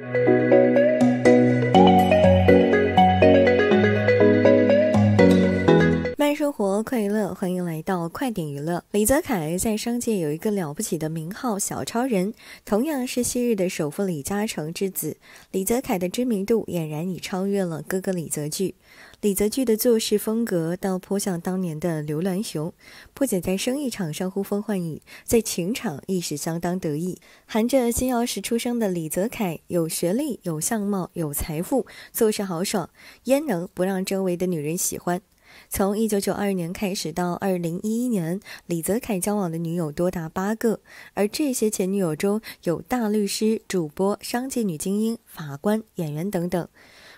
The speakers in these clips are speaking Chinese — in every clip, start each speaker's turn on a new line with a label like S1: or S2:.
S1: Thank you. 欢迎来到快点娱乐。李泽楷在商界有一个了不起的名号“小超人”，同样是昔日的首富李嘉诚之子。李泽楷的知名度俨然已超越了哥哥李泽钜。李泽钜的做事风格倒颇像当年的刘銮雄，不仅在生意场上呼风唤雨，在情场亦是相当得意。含着金钥匙出生的李泽楷，有学历，有相貌，有财富，做事豪爽，焉能不让周围的女人喜欢？从1992年开始到2011年，李泽楷交往的女友多达八个，而这些前女友中有大律师、主播、商界女精英、法官、演员等等。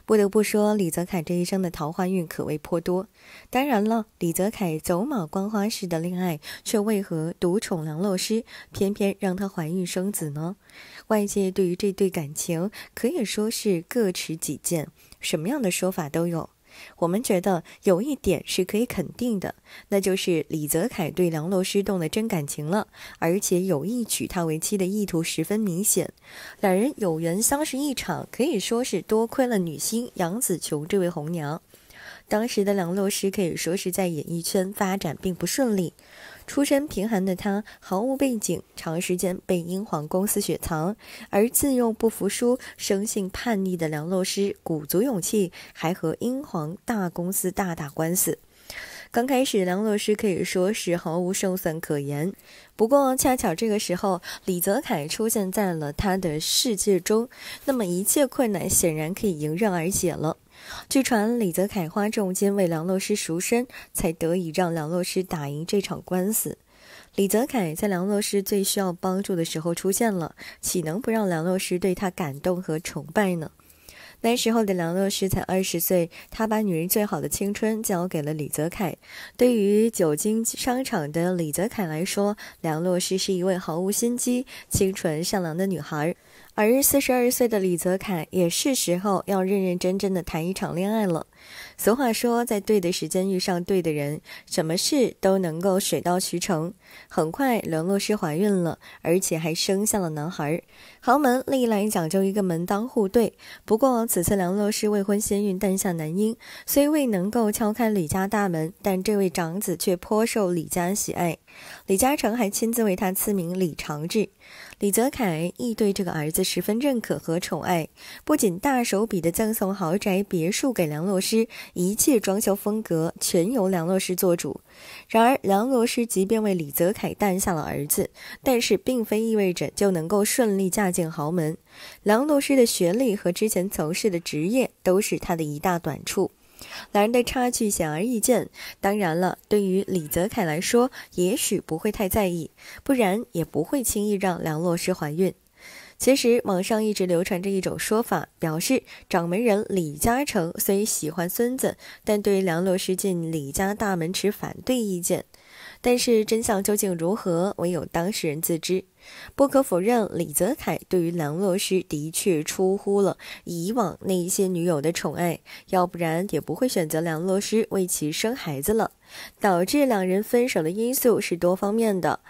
S1: 不得不说，李泽楷这一生的桃花运可谓颇多。当然了，李泽楷走马观花式的恋爱，却为何独宠梁洛施，偏偏让她怀孕生子呢？外界对于这对感情可以说是各持己见，什么样的说法都有。我们觉得有一点是可以肯定的，那就是李泽楷对梁洛施动了真感情了，而且有意娶她为妻的意图十分明显。两人有缘相识一场，可以说是多亏了女星杨紫琼这位红娘。当时的梁洛施可以说是在演艺圈发展并不顺利。出身贫寒的他毫无背景，长时间被英皇公司雪藏，而自幼不服输、生性叛逆的梁洛施鼓足勇气，还和英皇大公司大打官司。刚开始，梁洛施可以说是毫无胜算可言。不过，恰巧这个时候，李泽楷出现在了他的世界中，那么一切困难显然可以迎刃而解了。据传，李泽楷花重金为梁洛施赎身，才得以让梁洛施打赢这场官司。李泽楷在梁洛施最需要帮助的时候出现了，岂能不让梁洛施对他感动和崇拜呢？那时候的梁洛施才二十岁，她把女人最好的青春交给了李泽楷。对于久经商场的李泽楷来说，梁洛施是一位毫无心机、清纯善良的女孩。而四十二岁的李泽楷也是时候要认认真真的谈一场恋爱了。俗话说，在对的时间遇上对的人，什么事都能够水到渠成。很快，梁洛施怀孕了，而且还生下了男孩。豪门历来讲究一个门当户对，不过此次梁洛施未婚先孕诞下男婴，虽未能够敲开李家大门，但这位长子却颇受李家喜爱。李嘉诚还亲自为他赐名李长治。李泽楷亦对这个儿子十分认可和宠爱，不仅大手笔的赠送豪宅别墅给梁洛施，一切装修风格全由梁洛施做主。然而，梁洛施即便为李泽楷诞下了儿子，但是并非意味着就能够顺利嫁进豪门。梁洛施的学历和之前从事的职业都是他的一大短处。两人的差距显而易见，当然了，对于李泽楷来说，也许不会太在意，不然也不会轻易让梁洛施怀孕。其实，网上一直流传着一种说法，表示掌门人李嘉诚虽喜欢孙子，但对梁洛施进李家大门持反对意见。但是真相究竟如何，唯有当事人自知。不可否认，李泽楷对于梁洛施的确出乎了以往那一些女友的宠爱，要不然也不会选择梁洛施为其生孩子了。导致两人分手的因素是多方面的，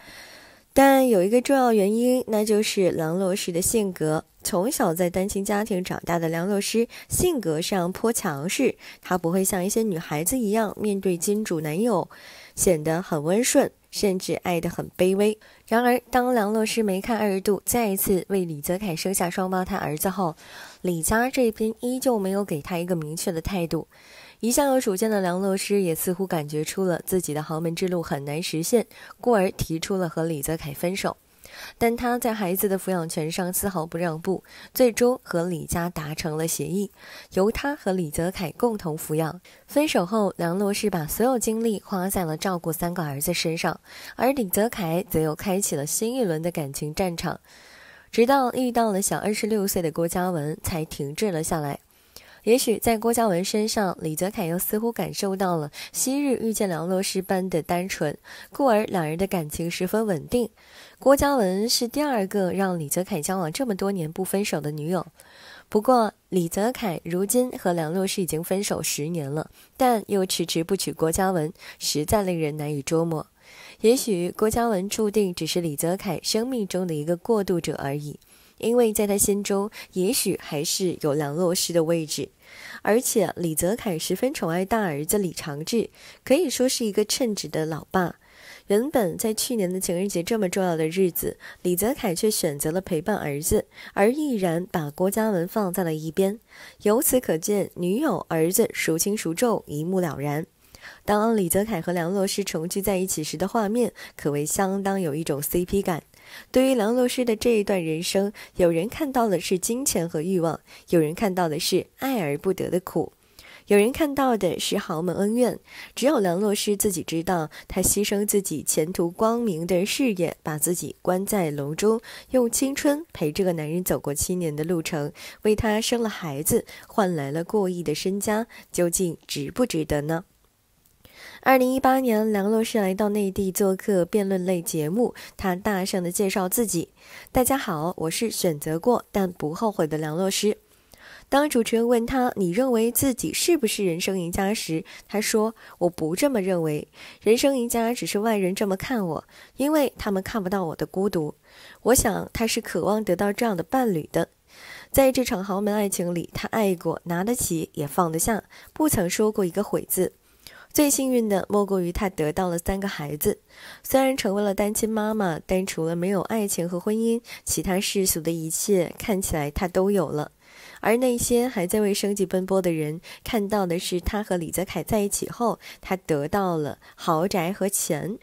S1: 但有一个重要原因，那就是梁洛施的性格。从小在单亲家庭长大的梁洛施，性格上颇强势。她不会像一些女孩子一样，面对金主男友显得很温顺，甚至爱得很卑微。然而，当梁洛施梅开二度再一次为李泽楷生下双胞胎儿子后，李家这边依旧没有给她一个明确的态度。一向有主见的梁洛施，也似乎感觉出了自己的豪门之路很难实现，故而提出了和李泽楷分手。但他在孩子的抚养权上丝毫不让步，最终和李家达成了协议，由他和李泽楷共同抚养。分手后，梁洛施把所有精力花在了照顾三个儿子身上，而李泽楷则又开启了新一轮的感情战场，直到遇到了小二十六岁的郭嘉文，才停滞了下来。也许在郭嘉文身上，李泽楷又似乎感受到了昔日遇见梁洛施般的单纯，故而两人的感情十分稳定。郭嘉文是第二个让李泽楷交往这么多年不分手的女友。不过，李泽楷如今和梁洛施已经分手十年了，但又迟迟不娶郭嘉文，实在令人难以捉摸。也许郭嘉文注定只是李泽楷生命中的一个过渡者而已。因为在他心中，也许还是有梁洛施的位置，而且李泽楷十分宠爱大儿子李长治，可以说是一个称职的老爸。原本在去年的情人节这么重要的日子，李泽楷却选择了陪伴儿子，而毅然把郭嘉文放在了一边。由此可见，女友儿子孰轻孰重一目了然。当李泽楷和梁洛施重聚在一起时的画面，可谓相当有一种 CP 感。对于梁洛施的这一段人生，有人看到的是金钱和欲望，有人看到的是爱而不得的苦，有人看到的是豪门恩怨。只有梁洛施自己知道，他牺牲自己前途光明的事业，把自己关在楼中，用青春陪这个男人走过七年的路程，为他生了孩子，换来了过亿的身家，究竟值不值得呢？二零一八年，梁洛施来到内地做客辩论类节目，他大声地介绍自己：“大家好，我是选择过但不后悔的梁洛施。”当主持人问他：“你认为自己是不是人生赢家时？”他说：“我不这么认为，人生赢家只是外人这么看我，因为他们看不到我的孤独。我想他是渴望得到这样的伴侣的。在这场豪门爱情里，他爱过，拿得起也放得下，不曾说过一个悔字。”最幸运的莫过于她得到了三个孩子，虽然成为了单亲妈妈，但除了没有爱情和婚姻，其他世俗的一切看起来她都有了。而那些还在为生计奔波的人，看到的是她和李泽楷在一起后，她得到了豪宅和钱。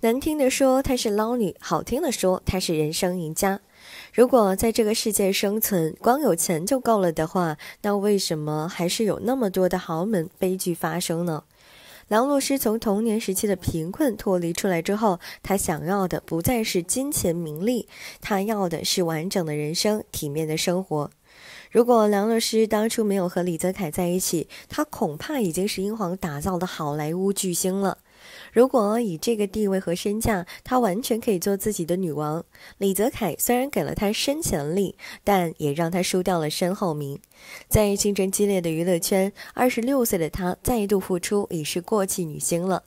S1: 难听的说她是捞女，好听的说她是人生赢家。如果在这个世界生存，光有钱就够了的话，那为什么还是有那么多的豪门悲剧发生呢？梁洛施从童年时期的贫困脱离出来之后，他想要的不再是金钱名利，他要的是完整的人生、体面的生活。如果梁洛施当初没有和李泽楷在一起，他恐怕已经是英皇打造的好莱坞巨星了。如果以这个地位和身价，她完全可以做自己的女王。李泽楷虽然给了她生前力，但也让她输掉了身后名。在竞争激烈的娱乐圈，二十六岁的她再度复出已是过气女星了。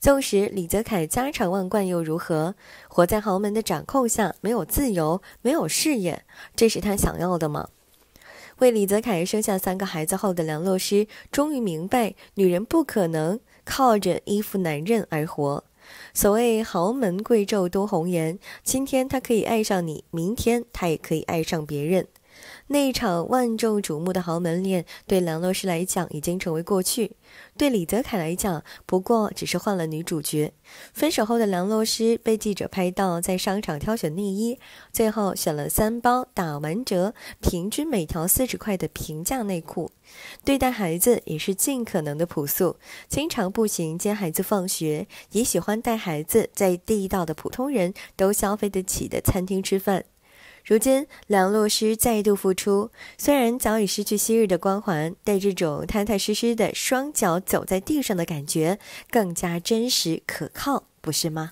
S1: 纵使李泽楷家财万贯又如何？活在豪门的掌控下，没有自由，没有事业，这是她想要的吗？为李泽楷生下三个孩子后的梁洛施，终于明白女人不可能。靠着依附男人而活，所谓豪门贵胄多红颜。今天他可以爱上你，明天他也可以爱上别人。那一场万众瞩目的豪门恋，对梁洛施来讲已经成为过去；对李泽楷来讲，不过只是换了女主角。分手后的梁洛施被记者拍到在商场挑选内衣，最后选了三包打完折，平均每条四十块的平价内裤。对待孩子也是尽可能的朴素，经常步行接孩子放学，也喜欢带孩子在地道的普通人都消费得起的餐厅吃饭。如今，梁洛施再度复出，虽然早已失去昔日的光环，但这种踏踏实实的双脚走在地上的感觉更加真实可靠，不是吗？